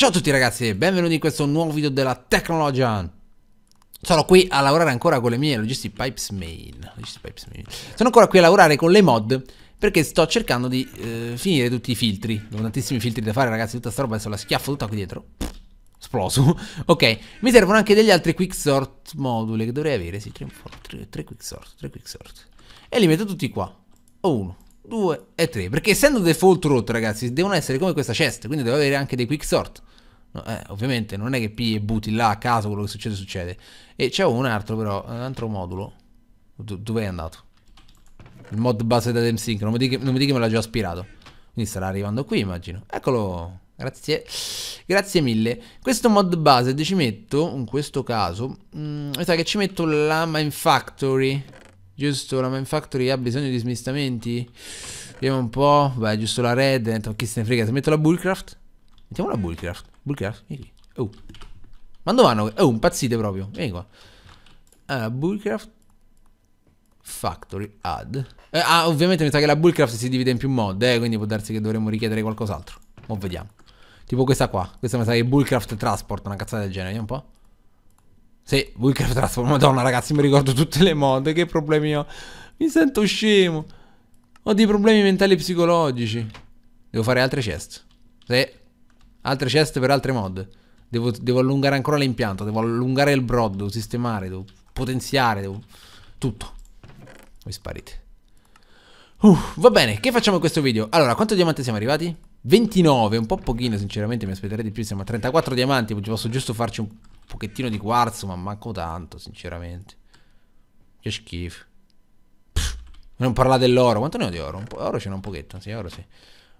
Ciao a tutti ragazzi e benvenuti in questo nuovo video della Tecnologia sono qui a lavorare ancora con le mie Logistic Pipes Mail, Logistic Pipes Mail. Sono ancora qui a lavorare con le mod perché sto cercando di eh, finire tutti i filtri Ho tantissimi filtri da fare ragazzi, tutta sta roba adesso la schiaffo tutta qui dietro Esploso Ok, mi servono anche degli altri quicksort sort moduli che dovrei avere Sì, 3, 3 quick sort, 3 quick E li metto tutti qua Ho uno Due e tre Perché essendo default root ragazzi Devono essere come questa chest Quindi devo avere anche dei quicksort eh, ovviamente non è che pigli e butti là a caso quello che succede succede. E c'è un altro però, un altro modulo. Do Dove è andato? Il mod base da TimeSync, non mi dica che me l'ha già aspirato. Quindi starà arrivando qui immagino. Eccolo, grazie. Grazie mille. Questo mod base ci metto, in questo caso, mh, mm, mi sa che ci metto la mine factory. Giusto, la mine factory ha bisogno di smistamenti? Vediamo un po'. Beh, giusto la red, eh, chi se ne frega. Se metto la bullcraft? Mettiamo la bullcraft. Bulgars? Vieni qui. Oh. Ma dove vanno? Oh, impazzite proprio. Vieni qua. Uh, eh, Bullcraft Factory Add. Eh, ah, ovviamente mi sa che la Bullcraft si divide in più mod, eh, quindi può darsi che dovremmo richiedere qualcos'altro. Mo' vediamo. Tipo questa qua. Questa mi sa che è Bullcraft Transport, una cazzata del genere. Vediamo un po'. Sì, Bullcraft Transport. Madonna, ragazzi, mi ricordo tutte le mod. Che problemi ho. Mi sento scemo. Ho dei problemi mentali e psicologici. Devo fare altre chest. Sì. Altre ceste per altre mod. Devo, devo allungare ancora l'impianto, devo allungare il brodo, devo sistemare, devo potenziare, devo... Tutto. Voi sparite. Uh, va bene, che facciamo in questo video? Allora, quanto diamante siamo arrivati? 29, un po' pochino sinceramente, mi aspetterei di più, siamo a 34 diamanti, posso giusto farci un pochettino di quarzo, ma manco tanto sinceramente. Che schifo. Pff, non parla dell'oro, quanto ne ho di oro? oro ce n'è un pochetto, sì, oro sì.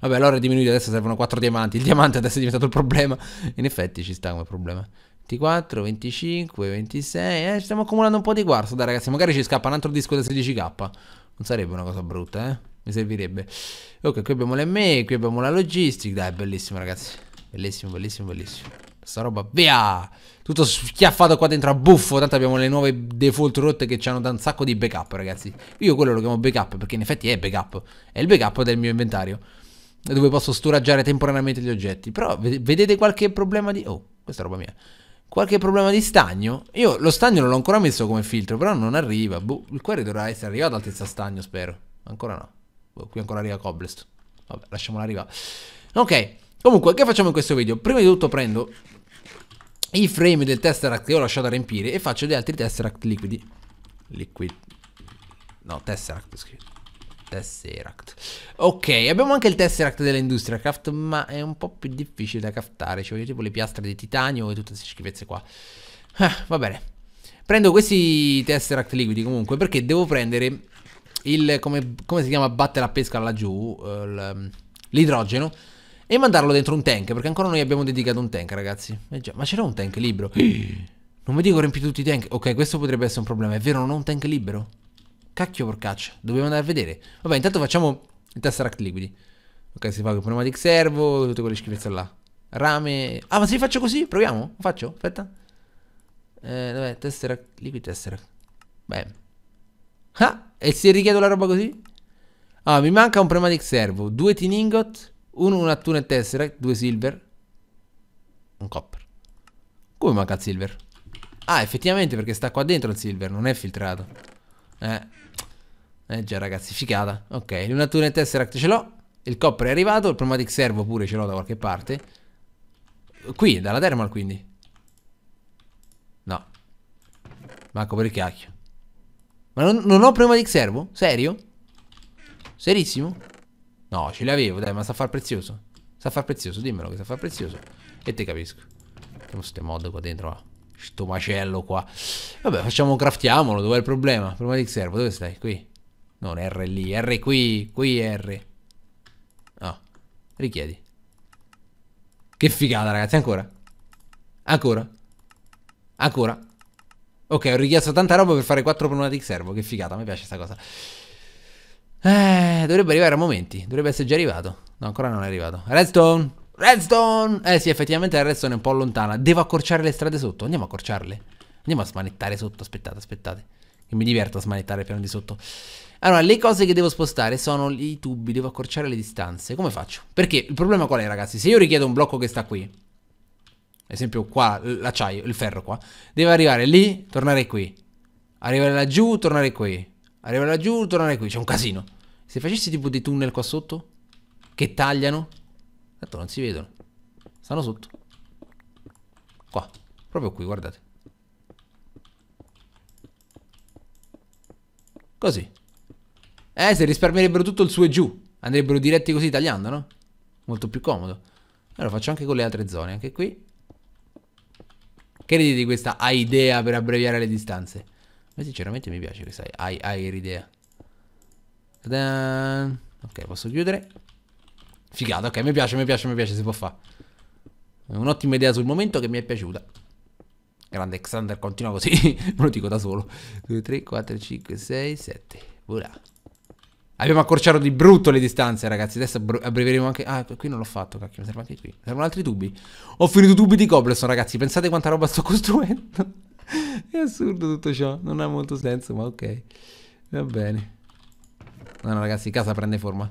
Vabbè, allora è diminuito, adesso servono 4 diamanti. Il diamante adesso è diventato il problema. In effetti ci sta come problema. 24, 25, 26. Eh, stiamo accumulando un po' di quarzo. Dai, ragazzi, magari ci scappa un altro disco da 16k. Non sarebbe una cosa brutta, eh. Mi servirebbe. Ok, qui abbiamo l'ME, qui abbiamo la logistica. Dai, bellissimo, ragazzi. Bellissimo, bellissimo, bellissimo. Sta roba, via! Tutto schiaffato qua dentro a buffo. Tanto abbiamo le nuove default rotte che hanno da un sacco di backup, ragazzi. Io quello lo chiamo backup perché in effetti è backup. È il backup del mio inventario dove posso storaggiare temporaneamente gli oggetti. Però vedete qualche problema di... Oh, questa roba mia. Qualche problema di stagno? Io lo stagno non l'ho ancora messo come filtro, però non arriva. Boh, il query dovrà essere arrivato altezza stagno, spero. Ancora no. Boh, qui ancora arriva cobblest. Vabbè, lasciamola arrivare. Ok, comunque, che facciamo in questo video? Prima di tutto prendo i frame del tesseract che ho lasciato a riempire e faccio degli altri tesseract liquidi. Liquid. No, tesseract scritto. Tesseract. Ok, abbiamo anche il Tesseract dell'Industria Craft, ma è un po' più difficile da craftare. Ci vogliono tipo le piastre di titanio e tutte queste schifezze qua. Ah, va bene. Prendo questi Tesseract liquidi comunque perché devo prendere il, come, come si chiama, batte la pesca laggiù, eh, mm, l'idrogeno. E mandarlo dentro un tank, perché ancora noi abbiamo dedicato un tank, ragazzi. Eh già, ma c'era un tank libero. Non mi dico riempito tutti i tank. Ok, questo potrebbe essere un problema. È vero, non ho un tank libero. Cacchio porcaccia, dobbiamo andare a vedere. Vabbè, intanto facciamo il tesseract liquidi. Ok, si fa il pneumatic servo, tutte quelle schifezze là. Rame... Ah, ma se faccio così? Proviamo? Lo faccio? Aspetta. Eh, dov'è? Tesseract, liquid tesseract. Beh. Ah, e se richiedo la roba così? Ah, mi manca un pneumatic servo, due tin ingot, uno un attune tesseract, due silver, un copper. Come manca il silver? Ah, effettivamente perché sta qua dentro il silver, non è filtrato. Eh. Eh già ragazzi, figata. Ok, lunatura e tesseract ce l'ho. Il copper è arrivato, il Promatic servo pure ce l'ho da qualche parte. Qui, dalla thermal quindi. No. Manco per il cacchio. Ma non, non ho Promatic servo? Serio? Serissimo? No, ce l'avevo, dai, ma sa far prezioso. Sa far prezioso, dimmelo che sa far prezioso. E te capisco. Mettiamo ste mod qua dentro, va. Sto macello qua. Vabbè, facciamo, craftiamolo, dov'è il problema? Promatic servo, dove stai? Qui. Non R lì, R qui, qui R. Ah, richiedi. Che figata ragazzi, ancora. Ancora. Ancora. Ok, ho richiesto tanta roba per fare 4 pneumatic servo, che figata, mi piace questa cosa. Eh, dovrebbe arrivare a momenti, dovrebbe essere già arrivato. No, ancora non è arrivato. Redstone! Redstone! Eh sì, effettivamente la redstone è un po' lontana. Devo accorciare le strade sotto, andiamo a accorciarle. Andiamo a smanettare sotto, aspettate, aspettate. Che mi diverto a smanettare il piano di sotto. Allora, le cose che devo spostare sono i tubi, devo accorciare le distanze. Come faccio? Perché il problema qual è, ragazzi? Se io richiedo un blocco che sta qui, ad esempio qua, l'acciaio, il ferro qua, deve arrivare lì, tornare qui, arrivare laggiù, tornare qui, arrivare laggiù, tornare qui. C'è un casino. Se facessi tipo dei tunnel qua sotto, che tagliano, tanto non si vedono, stanno sotto. Qua, proprio qui, guardate. Così. Eh, se risparmierebbero tutto il su e giù. Andrebbero diretti così tagliando, no? Molto più comodo. Allora faccio anche con le altre zone, anche qui. Che ne dite di questa idea per abbreviare le distanze? A me sinceramente mi piace questa idea. Ok, posso chiudere. Figata, ok, mi piace, mi piace, mi piace, si può fare. Un'ottima idea sul momento che mi è piaciuta. Grande Xander, continua così. Me lo dico da solo. 2, 3, 4, 5, 6, 7. Voilà. Abbiamo accorciato di brutto le distanze, ragazzi. Adesso abbreveremo anche... Ah, qui non l'ho fatto, cacchio. Mi servono anche qui. Mi servono altri tubi. Ho finito tubi di cobblestone, ragazzi. Pensate quanta roba sto costruendo. È assurdo tutto ciò. Non ha molto senso, ma ok. Va bene. No, no, ragazzi, casa prende forma.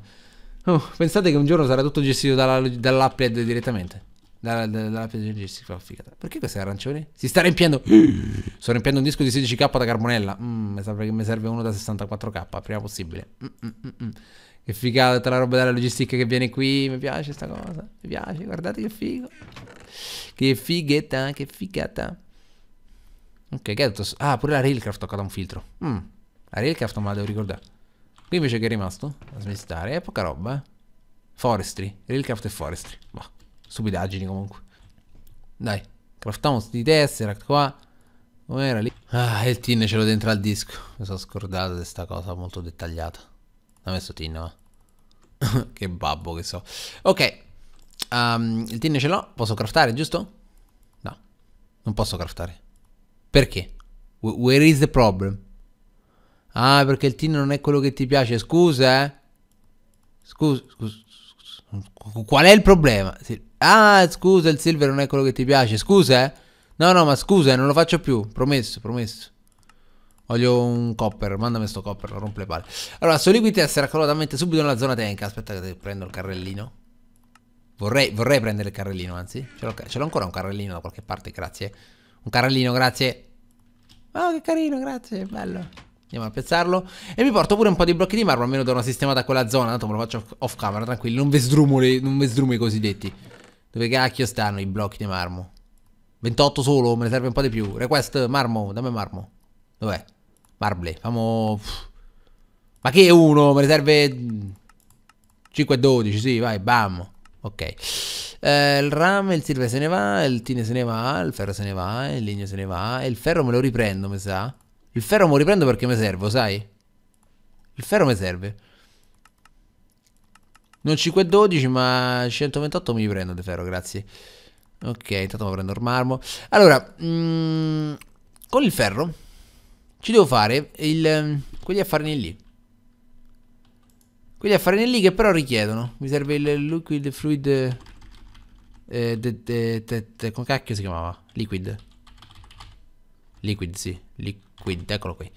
Oh, pensate che un giorno sarà tutto gestito dalla, dall'app direttamente dalla, dalla paesaggistica oh, figata. Perché questi arancioni? Si sta riempiendo. Sto riempiendo un disco di 16k da carbonella. Mm, mi serve che mi serve uno da 64k, prima possibile. Mm mm, mm, mm, che figata tutta la roba della logistica che viene qui. Mi piace sta cosa. Mi piace, guardate che figo. Che fighetta, che figata. Ok, che è tutto. Ah, pure la Railcraft toccata un filtro. Mm. La Railcraft ma la devo ricordare. Qui invece che è rimasto? Da smistare. È poca roba, eh. Forestry. Railcraft e Forestry. Boh. Stupidaggini comunque. Dai, craftiamo sti tesseract qua. era lì? Ah, il tin ce l'ho dentro al disco. Mi sono scordato di questa cosa molto dettagliata. L'ha messo tin, ma... che babbo che so. Ok, um, il tin ce l'ho. Posso craftare, giusto? No, non posso craftare. Perché? Where is the problem? Ah, perché il tin non è quello che ti piace. Scusa, eh? Scusa, scusa. Qual è il problema? Se, Ah, scusa, il silver non è quello che ti piace. Scusa, eh. No, no, ma scusa, eh, non lo faccio più. Promesso, promesso. Voglio un copper, mandami sto copper, lo rompe le palle. Allora, Soliquid Test raccolatamente subito nella zona tenca. Aspetta che prendo il carrellino. Vorrei, vorrei prendere il carrellino, anzi. Ce l'ho ancora un carrellino da qualche parte, grazie. Un carrellino, grazie. Oh, che carino, grazie, bello. Andiamo a piazzarlo. E mi porto pure un po' di blocchi di marmo, almeno do una sistemata a quella zona. Tanto me lo faccio off camera, tranquillo. Non vi non vi sdrumo i cosiddetti. Dove cacchio stanno i blocchi di marmo? 28 solo, me ne serve un po' di più. Request marmo, dammi marmo. Dov'è? Marble, famo... Ma che è uno? Me ne serve... 5 e 12, sì, vai, bam. Ok. Eh, il rame, il silver se ne va, il tine se ne va, il ferro se ne va, il legno se ne va. E il ferro me lo riprendo, mi sa. Il ferro me lo riprendo perché mi serve, sai? Il ferro mi serve. Non 5,12 ma 128 mi prendo di ferro, grazie. Ok, intanto mi prendo il marmo. Allora, mm, con il ferro ci devo fare il, quegli affarini lì. Quegli affarini lì che però richiedono. Mi serve il liquid fluid... Eh, de, de, de, de come cacchio si chiamava? Liquid. Liquid, sì. Liquid, eccolo qui.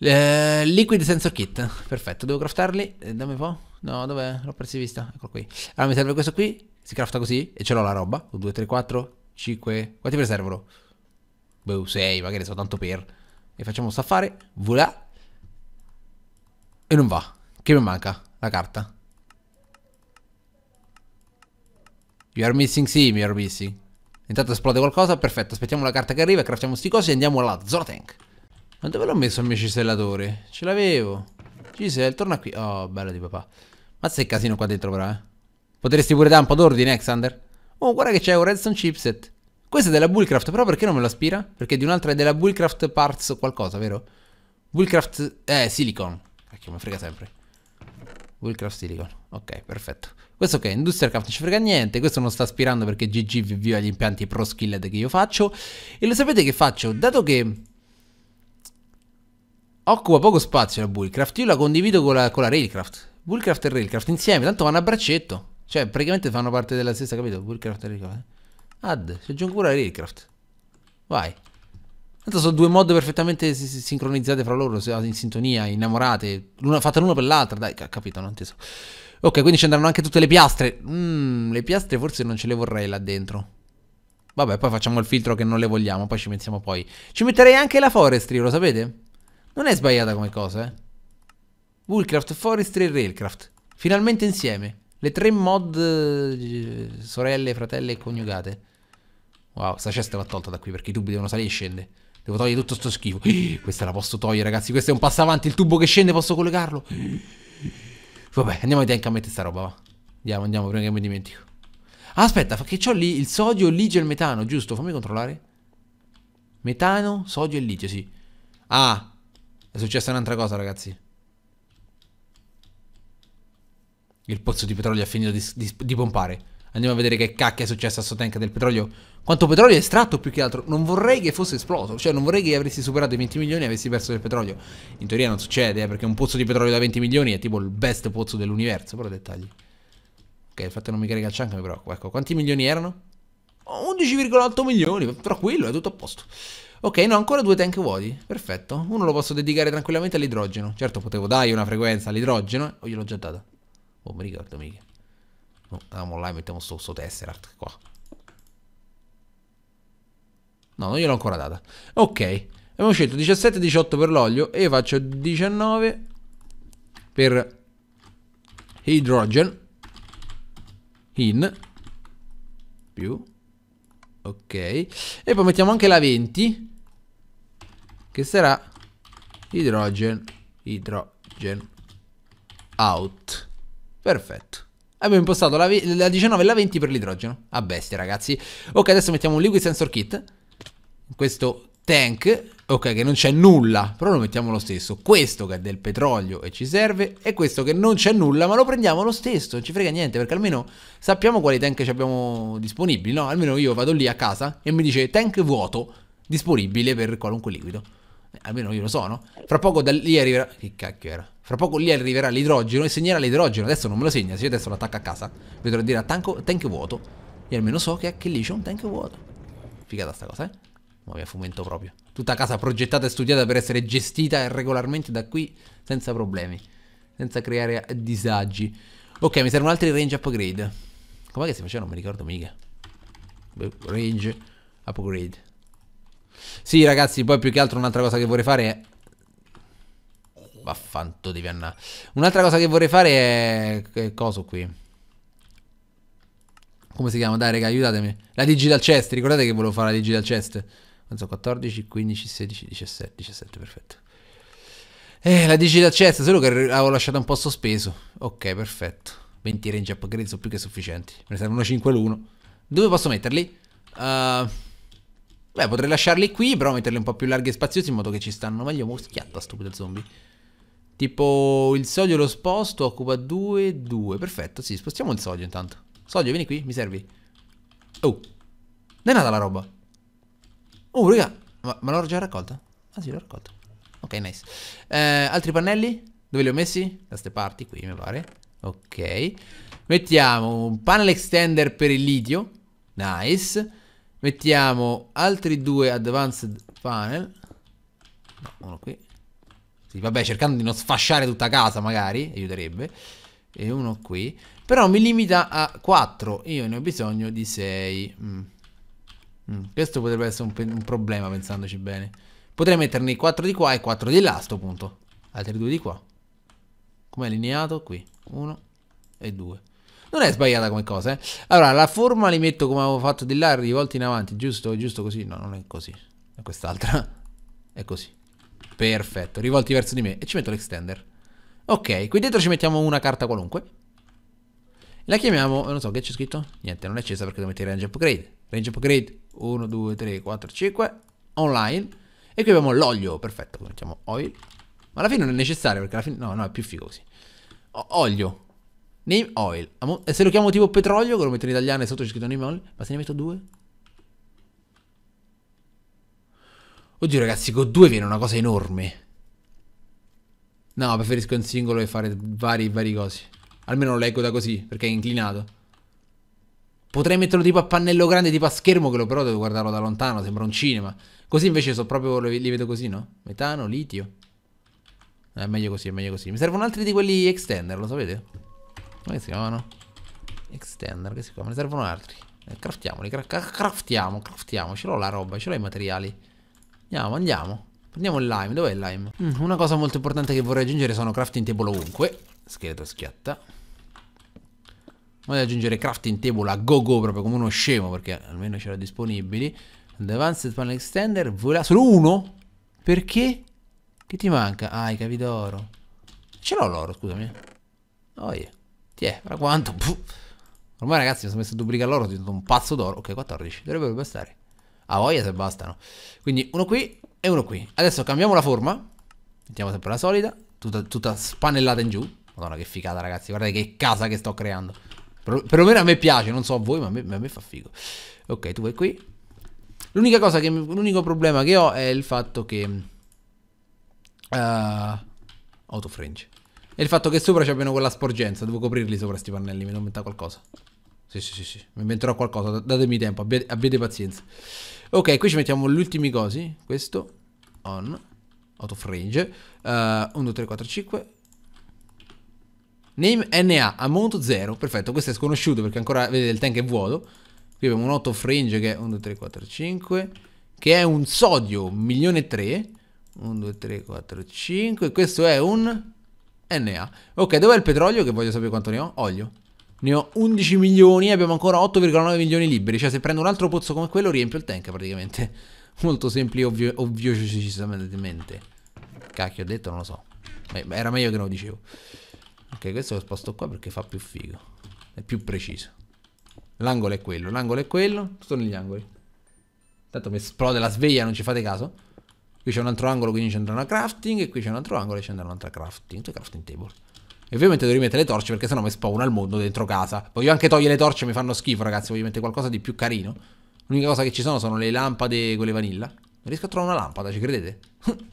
Eh, Liquid Sensor Kit, perfetto, devo craftarli, eh, dammi un po', no dov'è? L'ho persi vista, eccolo qui Allora ah, mi serve questo qui, si crafta così e ce l'ho la roba 1, 2, 3, 4, 5, quanti me servono? Beh, 6, magari soltanto per E facciamo sta affare, voilà E non va, che mi manca? La carta You are missing sì, mi are missing Intanto esplode qualcosa, perfetto, aspettiamo la carta che arriva, craftiamo sti cosi e andiamo alla Zora Tank ma dove l'ho messo il mio cisellatore? Ce l'avevo. Giselle, torna qui. Oh, bello di papà. Ma se casino qua dentro però, eh. Potresti pure dare un po' d'ordine, Alexander? Eh, oh, guarda che c'è un redstone chipset. Questa è della Bullcraft, però perché non me lo aspira? Perché di un'altra è della Bullcraft Parts qualcosa, vero? Bullcraft... Eh, silicon. Cacchio, mi frega sempre. Bullcraft silicon. Ok, perfetto. Questo ok, Industrial Craft non ci frega niente, questo non sta aspirando perché GG viva gli impianti pro skilled che io faccio. E lo sapete che faccio? Dato che Occupa poco spazio la Bullcraft. Io la condivido con la, con la Railcraft. Bullcraft e Railcraft insieme, tanto vanno a braccetto. Cioè, praticamente fanno parte della stessa, capito? Bullcraft e Railcraft. Eh. Add, si aggiungo pure la Railcraft. Vai. Tanto sono due mod perfettamente sincronizzate fra loro, in sintonia, innamorate, l'una, fatta l'una per l'altra, dai, capito, non inteso. Ok, quindi ci andranno anche tutte le piastre. Mmm, le piastre forse non ce le vorrei là dentro. Vabbè, poi facciamo il filtro che non le vogliamo, poi ci pensiamo poi. Ci metterei anche la forestry, lo sapete? Non è sbagliata come cosa, eh. Woolcraft, Forestry e Railcraft. Finalmente insieme. Le tre mod eh, sorelle, fratelle e coniugate. Wow, sta cesta va tolta da qui perché i tubi devono salire e scendere. Devo togliere tutto sto schifo. Questa la posso togliere, ragazzi. Questo è un passo avanti. Il tubo che scende, posso collegarlo. Vabbè, andiamo ai tank a mettere sta roba, va. Andiamo, andiamo, prima che mi dimentico. aspetta, che c'ho lì il sodio, il ligio e il metano, giusto? Fammi controllare. Metano, sodio e ligio, sì. Ah, è successa un'altra cosa, ragazzi. Il pozzo di petrolio ha finito di, di, di, pompare. Andiamo a vedere che cacchio è successo a sto tank del petrolio. Quanto petrolio è estratto più che altro. Non vorrei che fosse esploso. Cioè, non vorrei che avessi superato i 20 milioni e avessi perso del petrolio. In teoria non succede, eh, perché un pozzo di petrolio da 20 milioni è tipo il best pozzo dell'universo. Però dettagli. Ok, infatti non mi carica il chunk, però. Ecco, quanti milioni erano? 11,8 milioni. Tranquillo, è tutto a posto. Ok, no, ancora due tank vuoti. Perfetto. Uno lo posso dedicare tranquillamente all'idrogeno. Certo, potevo dargli una frequenza all'idrogeno. O oh, gliel'ho già data. Oh, mi ricordo mica. No, andiamo ah, là e mettiamo sto, sto tesseract qua. No, non gliel'ho ancora data. Ok. Abbiamo scelto 17-18 per l'olio. E io faccio 19 per hydrogen. In. Più Ok E poi mettiamo anche la 20 Che sarà Idrogen Idrogen Out Perfetto Abbiamo impostato la, la 19 e la 20 per l'idrogeno A ah, bestia ragazzi Ok adesso mettiamo un liquid sensor kit In Questo tank ok, che non c'è nulla, però lo mettiamo lo stesso. Questo che è del petrolio e ci serve, e questo che non c'è nulla, ma lo prendiamo lo stesso, non ci frega niente, perché almeno sappiamo quali tank abbiamo disponibili, no? Almeno io vado lì a casa e mi dice tank vuoto, disponibile per qualunque liquido. Eh, almeno io lo so, no? Fra poco da lì arriverà... Che cacchio era? Fra poco lì arriverà l'idrogeno e segnerà l'idrogeno. Adesso non me lo segna, se io adesso lo attacco a casa, vedrò dire tank, tank vuoto, e almeno so che, che lì c'è un tank vuoto. Figata sta cosa, eh? Vabbè, fomento proprio. Tutta casa progettata e studiata per essere gestita regolarmente da qui senza problemi. Senza creare disagi. Ok, mi servono altri range upgrade. Com'è che si faceva? Non mi ricordo mica. Range upgrade. Sì, ragazzi, poi più che altro un'altra cosa che vorrei fare è... Vaffanto devi andare. Un'altra cosa che vorrei fare è... Che coso qui? Come si chiama? Dai, raga, aiutatemi. La digital chest, ricordate che volevo fare la digital chest? mezzo 14, 15, 16, 17, 17, perfetto. Eh, la dici d'accesso, solo che l'avevo lasciata un po' sospeso. Ok, perfetto. 20 range upgrade sono più che sufficienti. Me ne servono 5 l'1. Dove posso metterli? Uh, beh, potrei lasciarli qui, però metterli un po' più larghi e spaziosi in modo che ci stanno meglio. schiatta, stupido zombie. Tipo, il sodio lo sposto, occupa 2, 2. Perfetto, sì, spostiamo il sodio intanto. Sodio, vieni qui, mi servi. Oh, non è nata la roba. Oh, raga, ma, ma l'ho già raccolta? Ah sì, l'ho raccolta. Ok, nice. Eh, altri pannelli? Dove li ho messi? Da ste parti, qui, mi pare. Ok. Mettiamo un panel extender per il litio. Nice. Mettiamo altri due advanced panel. No, uno qui. Sì, vabbè, cercando di non sfasciare tutta casa, magari, aiuterebbe. E uno qui. Però mi limita a 4. Io ne ho bisogno di 6. Mm. Mm. Questo potrebbe essere un, un, problema pensandoci bene. Potrei metterne 4 di qua e 4 di là a sto punto. Altri due di qua. Come allineato? Qui. 1 e 2. Non è sbagliata come cosa, eh. Allora, la forma li metto come avevo fatto di là, rivolti in avanti, giusto? Giusto così? No, non è così. È quest'altra. È così. Perfetto, rivolti verso di me. E ci metto l'extender. Ok, qui dentro ci mettiamo una carta qualunque. La chiamiamo, non so che c'è scritto, niente, non è accesa perché devo mettere range upgrade. Range upgrade 1, 2, 3, 4, 5, online. E qui abbiamo l'olio, perfetto, mettiamo oil. Ma alla fine non è necessario perché alla fine, no, no, è più figo così. O olio, name oil. E se lo chiamo tipo petrolio, che lo metto in italiano e sotto c'è scritto name oil, ma se ne metto due? Oddio ragazzi, con due viene una cosa enorme. No, preferisco un singolo e fare vari, vari cose. Almeno lo leggo da così, perché è inclinato. Potrei metterlo tipo a pannello grande, tipo a schermo, che lo però devo guardarlo da lontano, sembra un cinema. Così invece so proprio, li vedo così, no? Metano, litio. Eh, è eh, meglio così, è meglio così. Mi servono altri di quelli extender, lo sapete? Come si chiamano? Extender, che si chiama? Ne servono altri. Eh, craftiamoli, cra craftiamo, craftiamo. Ce l'ho la roba, ce l'ho i materiali. Andiamo, andiamo. Prendiamo il lime, dov'è il lime? Mm, una cosa molto importante che vorrei aggiungere sono crafting table ovunque. Scheletro schiatta. Voglio aggiungere crafting table a go go proprio come uno scemo perché almeno c'era disponibili. Advanced panel extender, vola... solo uno? Perché? Che ti manca? Ah, i cavi d'oro. Ce l'ho l'oro, scusami. Oh yeah. Ti è, ma quanto? Puh. Ormai ragazzi mi sono messo a duplicare l'oro, ho diventato un pazzo d'oro. Ok, 14, dovrebbero bastare. A voglia se bastano. Quindi uno qui e uno qui. Adesso cambiamo la forma. Mettiamo sempre la solida, tutta, tutta, spannellata in giù. Madonna che figata ragazzi, guardate che casa che sto creando. Per, meno a me piace, non so a voi, ma a me, a me fa figo. Ok, tu vai qui. L'unica cosa che. L'unico problema che ho è il fatto che. Uh, eh, auto fringe. E il fatto che sopra ci abbiano quella sporgenza. Devo coprirli sopra questi pannelli. Mi devo inventare qualcosa. Sì, sì, sì, sì. Mi inventerò qualcosa. Datemi tempo. Abbiate, abbiate pazienza. Ok, qui ci mettiamo gli ultimi cosi. Questo. On. Auto fringe. Uh, 1, 2, 3, 4, 5. Name NA, amount 0, perfetto, questo è sconosciuto perché ancora, vedete, il tank è vuoto. Qui abbiamo un 8 fringe che è 1, 2, 3, 4, 5, che è un sodio, 1 1, 2, 3, 4, 5, questo è un NA. Ok, dov'è il petrolio? Che voglio sapere quanto ne ho. Olio. Ne ho 11 milioni, abbiamo ancora 8,9 milioni liberi. Cioè, se prendo un altro pozzo come quello, riempio il tank praticamente. Molto semplice, ovvio, ovvio, ovvio Cacchio, ho detto, non lo so. Beh, Era meglio che non lo dicevo ok questo lo sposto qua perché fa più figo è più preciso l'angolo è quello l'angolo è quello tutto negli angoli tanto mi esplode la sveglia non ci fate caso qui c'è un altro angolo quindi c'entra una crafting e qui c'è un altro angolo e c'entra un'altra crafting tutto crafting table e ovviamente devo rimettere le torce perché sennò mi spawna al mondo dentro casa voglio anche togliere le torce mi fanno schifo ragazzi voglio mettere qualcosa di più carino l'unica cosa che ci sono sono le lampade quelle vanilla non riesco a trovare una lampada ci credete?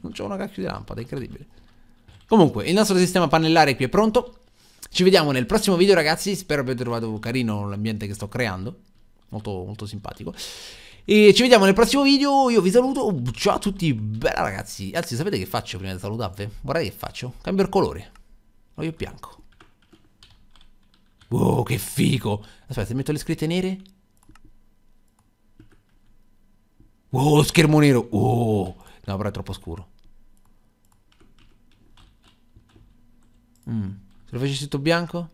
non c'ho una cacchio di lampada è incredibile Comunque, il nostro sistema pannellare qui è pronto. Ci vediamo nel prossimo video ragazzi, spero abbiate trovato carino l'ambiente che sto creando, molto, molto simpatico. E ci vediamo nel prossimo video, io vi saluto, ciao a tutti, bella ragazzi. Anzi, sapete che faccio prima di salutarvi? Guardate che faccio, cambio il colore, voglio bianco. Oh, che figo. Aspetta, metto le scritte nere. Oh, schermo nero. Oh, no, però è troppo scuro. Se lo facessi tutto bianco?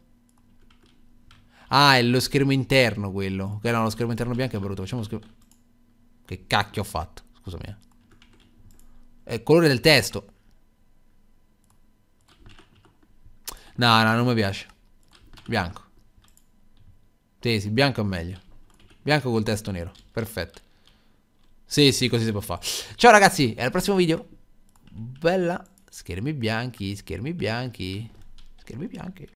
Ah, è lo schermo interno quello. Ok, no, lo schermo interno bianco è brutto. Facciamo lo schermo... Che cacchio ho fatto? Scusami. Eh. È il colore del testo. No, no, non mi piace. Bianco. Sì, sì, bianco è meglio. Bianco col testo nero. Perfetto. Sì, sì, così si può fare. Ciao ragazzi, e al prossimo video. Bella. Schermi bianchi, schermi bianchi schermi bianchi